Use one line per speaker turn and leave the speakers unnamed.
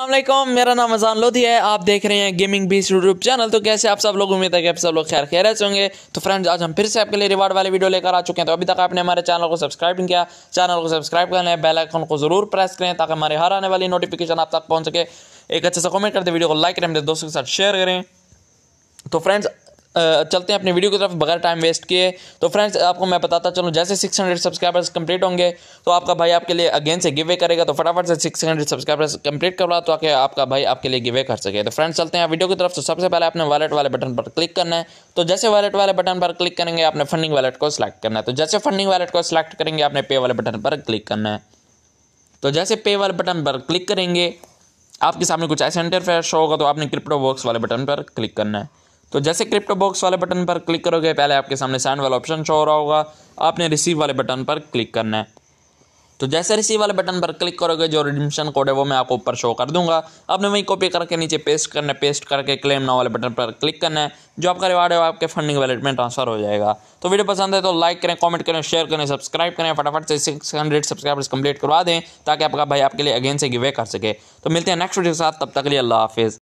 अल्लाम मेरा नाम अजान लोधी है आप देख रहे हैं गेमिंग बीस यूट्यूब चैनल तो कैसे आप सब लोग उम्मीद है कि आप सब लोग खैर खैरत होंगे तो फ्रेंड्स आज हम फिर से आपके लिए रिवार्ड वाले वीडियो लेकर आ चुके हैं तो अभी तक आपने हमारे चैनल को सब्सक्राइब नहीं किया चैनल को सब्सक्राइब कर लें बेल आइकन को जरूर प्रेस करें ताकि हमारे हर आने वाली नोटिफिकेशन आप तक पहुँच सके एक अच्छे से कमेंट कर दें वीडियो को लाइक करें दोस्तों के साथ शेयर करें तो फ्रेंड्स चलते हैं अपने वीडियो की तरफ बगैर टाइम वेस्ट किए तो फ्रेंड्स आपको मैं बताता चलूँ जैसे 600 सब्सक्राइबर्स कंप्लीट होंगे तो आपका भाई आपके लिए अगेन से गिवे करेगा तो फटाफट से 600 सब्सक्राइबर्स कंप्लीट करवा तो आके आपका भाई आपके लिए गिवे कर सके तो फ्रेंड्स चलते हैं वीडियो की तरफ तो सबसे पहले आपने वालेट वाले बटन पर क्लिक करना है तो जैसे वालेट वाले बटन पर क्लिक करेंगे आपने फंडिंग वॉलेट को सिलेक्ट करना है तो जैसे फंडिंग वॉलेट को सिलेक्ट करेंगे आपने पे वाले बटन पर क्लिक करना है तो जैसे पे वाले बटन पर क्लिक करेंगे आपके सामने कुछ ऐसे इंटरफेयर शो होगा तो आपने क्रिप्टो वर्क वाले बटन पर क्लिक करना है तो जैसे क्रिप्टो बॉक्स वाले बटन पर क्लिक करोगे पहले आपके सामने सैंड वाला ऑप्शन शो हो रहा होगा आपने रिसीव वाले बटन पर क्लिक करना है तो जैसे रिसीव वाले बटन पर क्लिक करोगे जो रिडिमशन कोड है वो मैं आपको ऊपर शो कर दूंगा आपने वहीं कॉपी करके नीचे पेस्ट करना है पेस्ट करके क्लेम नाव वाले बटन पर क्लिक करना है जो आपका रिवार्ड है वो आपके फंडिंग वैलेट में ट्रांसफर हो जाएगा तो वीडियो पसंद है तो लाइक करें कमेंट करें शेयर करें सब्सक्राइब करें फटाफट से सिक्स हंड्रेड सब्सक्राइबर्स कंप्लीट करवा दें ताकि आपका भाई आपके लिए अगेन से गिवे कर सके तो मिलते हैं नेक्स्ट वीडियो के साथ तब तक लिए अल्लाह हाफिज़